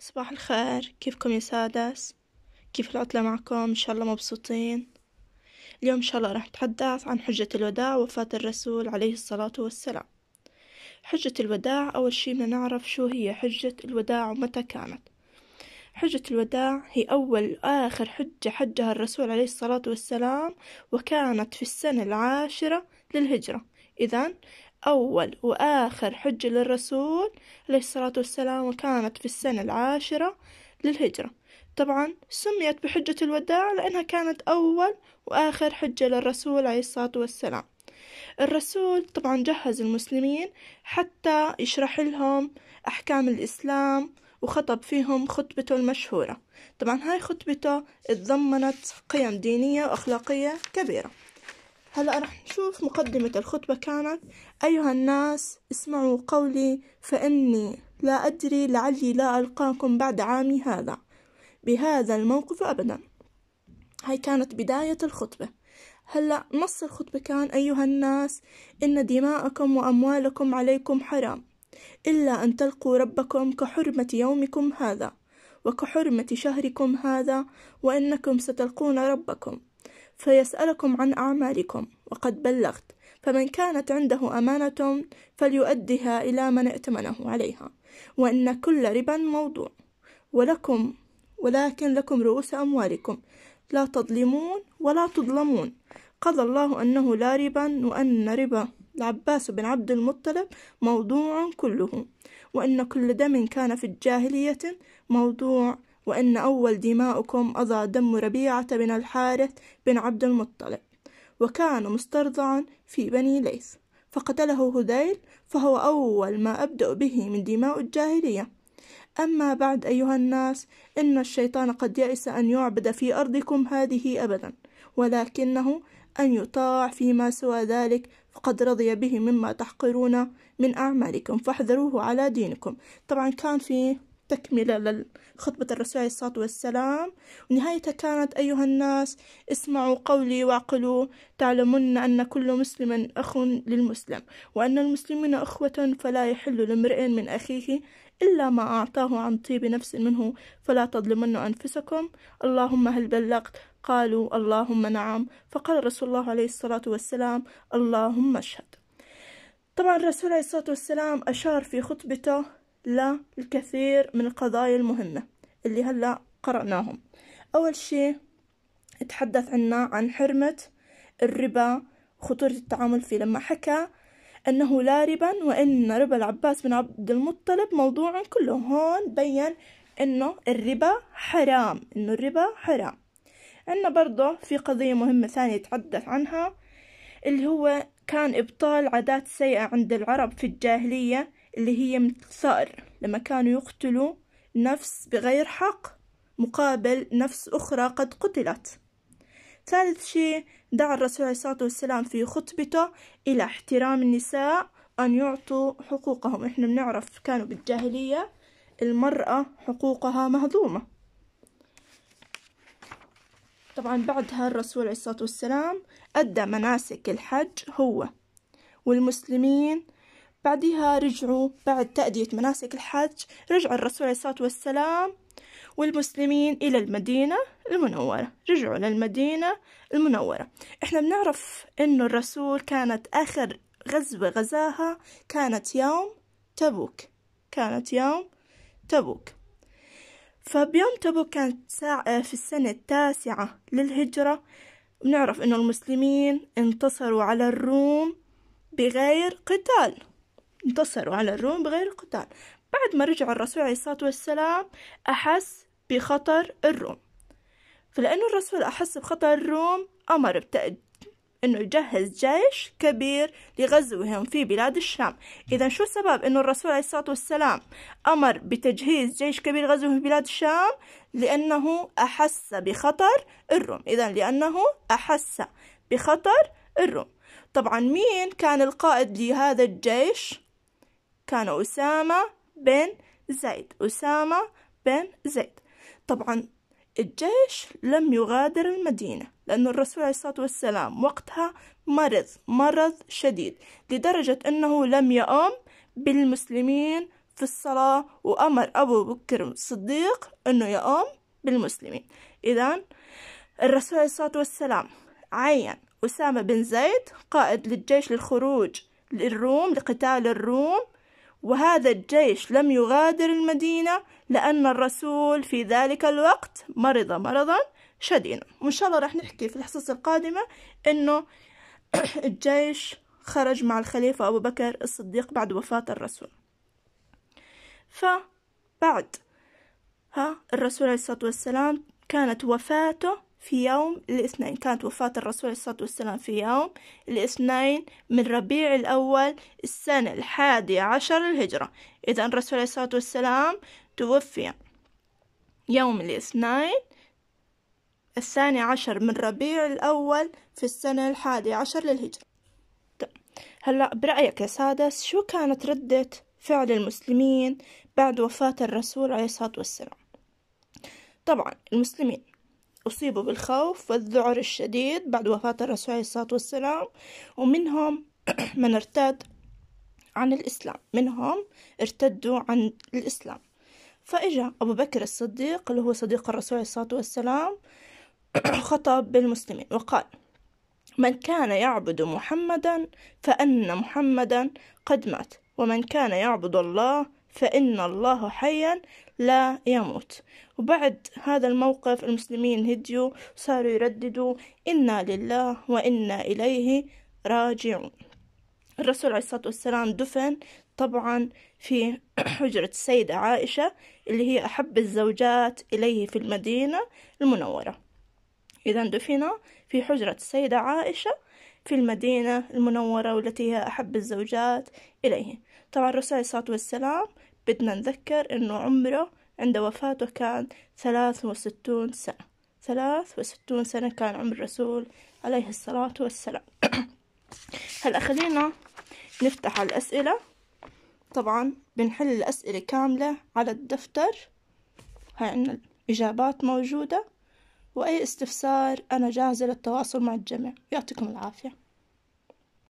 صباح الخير كيفكم يا سادس كيف العطلة معكم إن شاء الله مبسوطين اليوم إن شاء الله راح نتحدث عن حجة الوداع وفاة الرسول عليه الصلاة والسلام حجة الوداع أول شي بدنا نعرف شو هي حجة الوداع ومتى كانت حجة الوداع هي أول آخر حجة حجها الرسول عليه الصلاة والسلام وكانت في السنة العاشرة للهجرة إذا أول وآخر حجة للرسول عليه الصلاة والسلام كانت في السنة العاشرة للهجرة طبعا سميت بحجة الوداع لأنها كانت أول وآخر حجة للرسول عليه الصلاة والسلام الرسول طبعا جهز المسلمين حتى يشرح لهم أحكام الإسلام وخطب فيهم خطبته المشهورة طبعا هاي خطبته اتضمنت قيم دينية وأخلاقية كبيرة هلا رح نشوف مقدمة الخطبة كانت أيها الناس اسمعوا قولي فإني لا أدري لعلي لا ألقاكم بعد عامي هذا بهذا الموقف أبدا هاي كانت بداية الخطبة هلا نص الخطبة كان أيها الناس إن دماءكم وأموالكم عليكم حرام إلا أن تلقوا ربكم كحرمة يومكم هذا وكحرمة شهركم هذا وإنكم ستلقون ربكم فيسألكم عن أعمالكم وقد بلغت فمن كانت عنده أمانة فليؤدها إلى من ائتمنه عليها وإن كل ربا موضوع ولكم ولكن لكم رؤوس أموالكم لا تظلمون ولا تظلمون قضى الله أنه لا ربا وأن ربا العباس بن عبد المطلب موضوع كله وأن كل دم كان في الجاهلية موضوع وإن أول دماؤكم أضى دم ربيعة بن الحارث بن عبد المطلب وكان مسترضعا في بني ليث فقتله هذيل فهو أول ما أبدأ به من دماء الجاهلية أما بعد أيها الناس إن الشيطان قد يئس أن يعبد في أرضكم هذه أبدا ولكنه أن يطاع فيما سوى ذلك فقد رضي به مما تحقرون من أعمالكم فاحذروه على دينكم طبعا كان في تكملة لخطبة الرسول عليه الصلاة والسلام ونهايتها كانت أيها الناس اسمعوا قولي واعقلوا تعلمون أن كل مسلم أخ للمسلم وأن المسلمين أخوة فلا يحل لامرئ من أخيه إلا ما أعطاه عن طيب نفس منه فلا تظلمن أنفسكم اللهم هل بلغت قالوا اللهم نعم فقال رسول الله عليه الصلاة والسلام اللهم اشهد طبعا الرسول عليه الصلاة والسلام أشار في خطبته للكثير من القضايا المهمة اللي هلأ قرأناهم أول شيء تحدث عنا عن حرمة الربا خطورة التعامل فيه لما حكى أنه لا ربا وإن ربا العباس بن عبد المطلب موضوع كله هون بين أنه الربا حرام أنه الربا حرام عندنا برضه في قضية مهمة ثانية تحدث عنها اللي هو كان إبطال عادات سيئة عند العرب في الجاهلية اللي هي من الثأر لما كانوا يقتلوا نفس بغير حق مقابل نفس أخرى قد قتلت ثالث شيء دعا الرسول عليه الصلاة والسلام في خطبته إلى احترام النساء أن يعطوا حقوقهم إحنا بنعرف كانوا بالجاهلية المرأة حقوقها مهضومة طبعا بعدها الرسول عليه الصلاة والسلام أدى مناسك الحج هو والمسلمين بعدها رجعوا بعد تأدية مناسك الحج رجع الرسول عليه الصلاة والسلام والمسلمين إلى المدينة المنورة رجعوا للمدينة المنورة إحنا بنعرف إنه الرسول كانت آخر غزوة غزاها كانت يوم تبوك كانت يوم تبوك فبيوم تبوك كانت ساعة آه، في السنة التاسعة للهجرة بنعرف إنه المسلمين انتصروا على الروم بغير قتال انتصروا على الروم بغير قتال بعد ما رجع الرسول عليه الصلاة والسلام أحس بخطر الروم فلأنه الرسول أحس بخطر الروم أمر بتأد أنه يجهز جيش كبير لغزوهم في بلاد الشام إذا شو السبب أنه الرسول عليه الصلاة والسلام أمر بتجهيز جيش كبير لغزوهم في بلاد الشام لأنه أحس بخطر الروم إذا لأنه أحس بخطر الروم طبعا مين كان القائد لهذا الجيش كان أسامة بن زيد أسامة بن زيد طبعا الجيش لم يغادر المدينة لأن الرسول عليه الصلاة والسلام وقتها مرض مرض شديد لدرجة أنه لم يقوم بالمسلمين في الصلاة وأمر أبو بكر الصديق أنه يقوم بالمسلمين إذا الرسول عليه الصلاة والسلام عين أسامة بن زيد قائد للجيش للخروج للروم لقتال الروم وهذا الجيش لم يغادر المدينة لأن الرسول في ذلك الوقت مرض مرضا شديدا وإن شاء الله راح نحكي في الحصص القادمة أنه الجيش خرج مع الخليفة أبو بكر الصديق بعد وفاة الرسول فبعد ها الرسول عليه الصلاة والسلام كانت وفاته في يوم الاثنين كانت وفاة الرسول عليه الصلاة والسلام في يوم الاثنين من ربيع الأول السنة الحادية عشر للهجرة إذا الرسول عليه الصلاة والسلام توفي يوم الاثنين الثاني عشر من ربيع الأول في السنة الحادية عشر للهجرة طيب، هلا برأيك يا سادس شو كانت ردة فعل المسلمين بعد وفاة الرسول عليه الصلاة والسلام طبعا المسلمين أصيبوا بالخوف والذعر الشديد بعد وفاة الرسول عليه الصلاة والسلام ومنهم من ارتد عن الإسلام منهم ارتدوا عن الإسلام فإجا أبو بكر الصديق اللي هو صديق الرسول عليه الصلاة والسلام خطب بالمسلمين وقال من كان يعبد محمدا فأن محمدا قد مات ومن كان يعبد الله فإن الله حيا لا يموت وبعد هذا الموقف المسلمين هديوا صاروا يرددوا إنا لله وإنا إليه راجعون الرسول عليه الصلاة والسلام دفن طبعا في حجرة السيدة عائشة اللي هي أحب الزوجات إليه في المدينة المنورة إذا دفن في حجرة السيدة عائشة في المدينة المنورة والتي هي أحب الزوجات إليه طبعا الرسول عليه الصلاة والسلام بدنا نذكر أنه عمره عند وفاته كان ثلاث وستون سنة ثلاث وستون سنة كان عمر الرسول عليه الصلاة والسلام هلأ خلينا نفتح الأسئلة طبعا بنحل الأسئلة كاملة على الدفتر هاي عنا الإجابات موجودة وأي استفسار أنا جاهزة للتواصل مع الجميع يعطيكم العافية